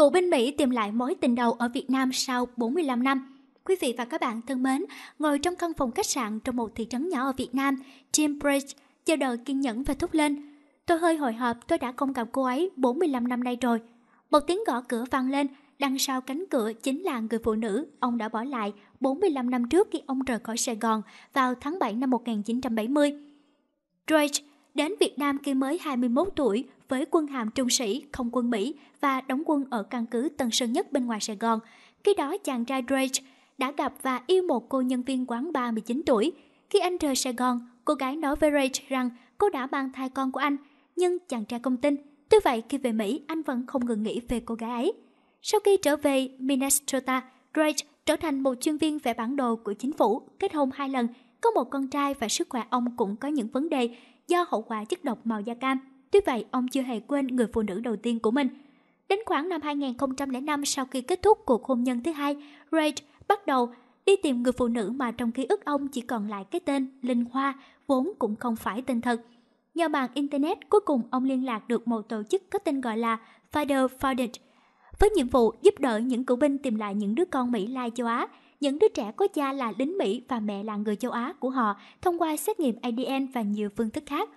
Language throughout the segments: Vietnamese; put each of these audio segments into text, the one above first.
Cựu binh Mỹ tìm lại mối tình đầu ở Việt Nam sau 45 năm. Quý vị và các bạn thân mến, ngồi trong căn phòng khách sạn trong một thị trấn nhỏ ở Việt Nam, Jim Bridge chờ đợi kiên nhẫn và thúc lên. Tôi hơi hồi hộp, tôi đã không gặp cô ấy 45 năm nay rồi. Một tiếng gõ cửa vang lên, đằng sau cánh cửa chính là người phụ nữ ông đã bỏ lại 45 năm trước khi ông rời khỏi Sài Gòn vào tháng 7 năm 1970. Drake Đến Việt Nam khi mới 21 tuổi với quân hàm trung sĩ không quân Mỹ và đóng quân ở căn cứ Tân Sơn Nhất bên ngoài Sài Gòn. Khi đó chàng trai Drake đã gặp và yêu một cô nhân viên quán 39 tuổi. Khi anh rời Sài Gòn, cô gái nói với Drake rằng cô đã mang thai con của anh, nhưng chàng trai công tin. Tuy vậy khi về Mỹ, anh vẫn không ngừng nghĩ về cô gái ấy. Sau khi trở về Minnesota, Drake trở thành một chuyên viên vẽ bản đồ của chính phủ, kết hôn hai lần có một con trai và sức khỏe ông cũng có những vấn đề do hậu quả chất độc màu da cam. Tuy vậy, ông chưa hề quên người phụ nữ đầu tiên của mình. Đến khoảng năm 2005 sau khi kết thúc cuộc hôn nhân thứ hai, Reid bắt đầu đi tìm người phụ nữ mà trong ký ức ông chỉ còn lại cái tên Linh Hoa, vốn cũng không phải tên thật. Nhờ mạng Internet, cuối cùng ông liên lạc được một tổ chức có tên gọi là Father Founded, với nhiệm vụ giúp đỡ những cựu binh tìm lại những đứa con Mỹ lai châu Á những đứa trẻ có cha là lính Mỹ và mẹ là người châu Á của họ thông qua xét nghiệm ADN và nhiều phương thức khác.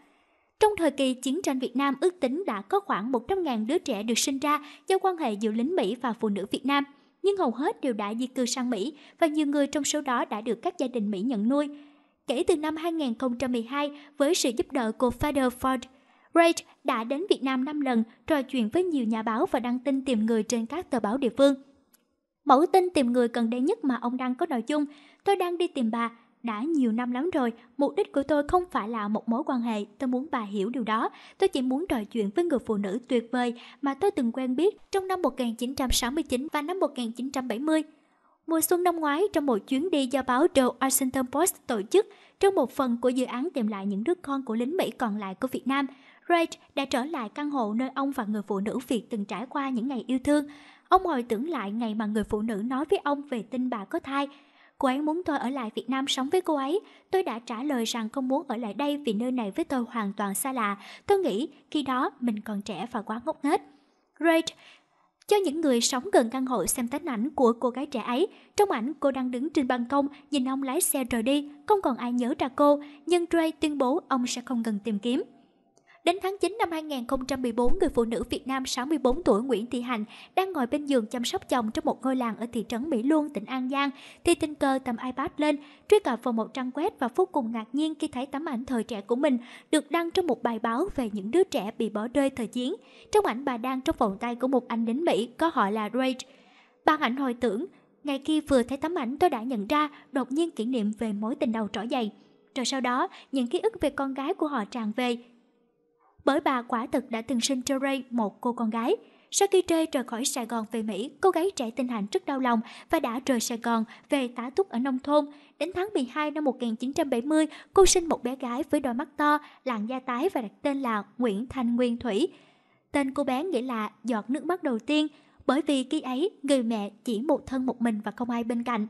Trong thời kỳ chiến tranh Việt Nam ước tính đã có khoảng 100.000 đứa trẻ được sinh ra do quan hệ giữa lính Mỹ và phụ nữ Việt Nam, nhưng hầu hết đều đã di cư sang Mỹ và nhiều người trong số đó đã được các gia đình Mỹ nhận nuôi. Kể từ năm 2012, với sự giúp đỡ của Father Ford, Reid đã đến Việt Nam 5 lần, trò chuyện với nhiều nhà báo và đăng tin tìm người trên các tờ báo địa phương – Mẫu tin tìm người cần đến nhất mà ông đang có nội dung, tôi đang đi tìm bà, đã nhiều năm lắm rồi, mục đích của tôi không phải là một mối quan hệ, tôi muốn bà hiểu điều đó. Tôi chỉ muốn trò chuyện với người phụ nữ tuyệt vời mà tôi từng quen biết trong năm 1969 và năm 1970. Mùa xuân năm ngoái, trong một chuyến đi do báo The Washington Post tổ chức, trong một phần của dự án tìm lại những đứa con của lính Mỹ còn lại của Việt Nam, Ray đã trở lại căn hộ nơi ông và người phụ nữ Việt từng trải qua những ngày yêu thương. Ông hồi tưởng lại ngày mà người phụ nữ nói với ông về tin bà có thai. Cô ấy muốn tôi ở lại Việt Nam sống với cô ấy. Tôi đã trả lời rằng không muốn ở lại đây vì nơi này với tôi hoàn toàn xa lạ. Tôi nghĩ khi đó mình còn trẻ và quá ngốc nghếch. Ray cho những người sống gần căn hộ xem tấm ảnh của cô gái trẻ ấy. Trong ảnh, cô đang đứng trên ban công, nhìn ông lái xe rời đi, không còn ai nhớ ra cô, nhưng Ray tuyên bố ông sẽ không ngừng tìm kiếm. Đến tháng 9 năm 2014, người phụ nữ Việt Nam 64 tuổi Nguyễn Thị Hành đang ngồi bên giường chăm sóc chồng trong một ngôi làng ở thị trấn Mỹ Luông, tỉnh An Giang, thì tình cờ tầm iPad lên, truy cập vào một trang web và vô cùng ngạc nhiên khi thấy tấm ảnh thời trẻ của mình được đăng trong một bài báo về những đứa trẻ bị bỏ rơi thời chiến. Trong ảnh bà đang trong vòng tay của một anh lính Mỹ có họ là Ray. Ban ảnh hồi tưởng, ngày khi vừa thấy tấm ảnh tôi đã nhận ra đột nhiên kỷ niệm về mối tình đầu trỏ dày. Rồi sau đó, những ký ức về con gái của họ tràn về, bởi bà quả thực đã từng sinh cho Ray một cô con gái. Sau khi Ray rời khỏi Sài Gòn về Mỹ, cô gái trẻ tinh Hạnh rất đau lòng và đã rời Sài Gòn về tá túc ở nông thôn. Đến tháng 12 năm 1970, cô sinh một bé gái với đôi mắt to, làn da tái và đặt tên là Nguyễn Thanh Nguyên Thủy. Tên cô bé nghĩa là giọt nước mắt đầu tiên, bởi vì khi ấy người mẹ chỉ một thân một mình và không ai bên cạnh.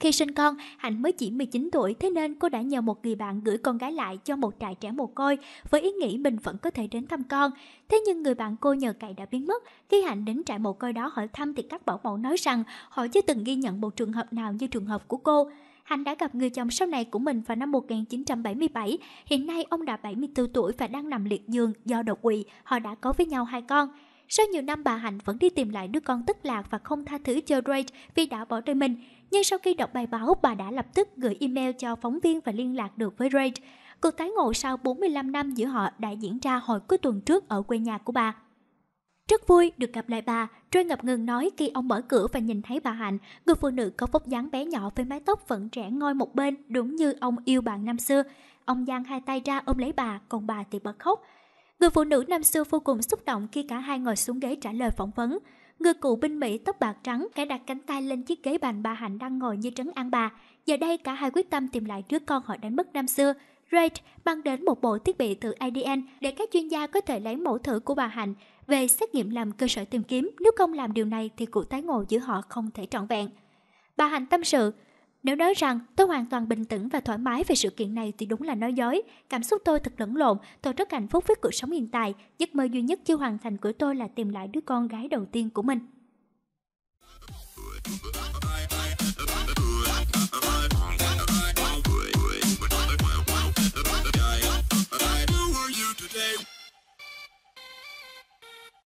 Khi sinh con, Hạnh mới chỉ 19 tuổi, thế nên cô đã nhờ một người bạn gửi con gái lại cho một trại trẻ mồ côi, với ý nghĩ mình vẫn có thể đến thăm con. Thế nhưng người bạn cô nhờ cậy đã biến mất. Khi Hạnh đến trại mồ côi đó hỏi thăm thì các bảo mẫu nói rằng họ chưa từng ghi nhận một trường hợp nào như trường hợp của cô. Hạnh đã gặp người chồng sau này của mình vào năm 1977. Hiện nay ông đã 74 tuổi và đang nằm liệt giường do đột quỵ. Họ đã có với nhau hai con. Sau nhiều năm bà Hạnh vẫn đi tìm lại đứa con tức lạc và không tha thứ cho Drake vì đã bỏ rơi mình. Nhưng sau khi đọc bài báo, bà đã lập tức gửi email cho phóng viên và liên lạc được với Drake. Cuộc tái ngộ sau 45 năm giữa họ đã diễn ra hồi cuối tuần trước ở quê nhà của bà. Rất vui được gặp lại bà, Trôi ngập ngừng nói khi ông mở cửa và nhìn thấy bà Hạnh, người phụ nữ có vóc dáng bé nhỏ với mái tóc vẫn trẻ ngôi một bên đúng như ông yêu bạn năm xưa. Ông giang hai tay ra ôm lấy bà, còn bà thì bật khóc. Người phụ nữ năm xưa vô cùng xúc động khi cả hai ngồi xuống ghế trả lời phỏng vấn. Người cụ binh Mỹ tóc bạc trắng kẻ đặt cánh tay lên chiếc ghế bàn bà Hạnh đang ngồi như trấn an bà. Giờ đây cả hai quyết tâm tìm lại đứa con họ đánh mất năm xưa. raid mang đến một bộ thiết bị từ ADN để các chuyên gia có thể lấy mẫu thử của bà Hạnh về xét nghiệm làm cơ sở tìm kiếm. Nếu không làm điều này thì cuộc tái ngộ giữa họ không thể trọn vẹn. Bà Hạnh tâm sự, nếu nói rằng tôi hoàn toàn bình tĩnh và thoải mái về sự kiện này thì đúng là nói dối. Cảm xúc tôi thật lẫn lộn, tôi rất hạnh phúc với cuộc sống hiện tại. Giấc mơ duy nhất chưa hoàn thành của tôi là tìm lại đứa con gái đầu tiên của mình.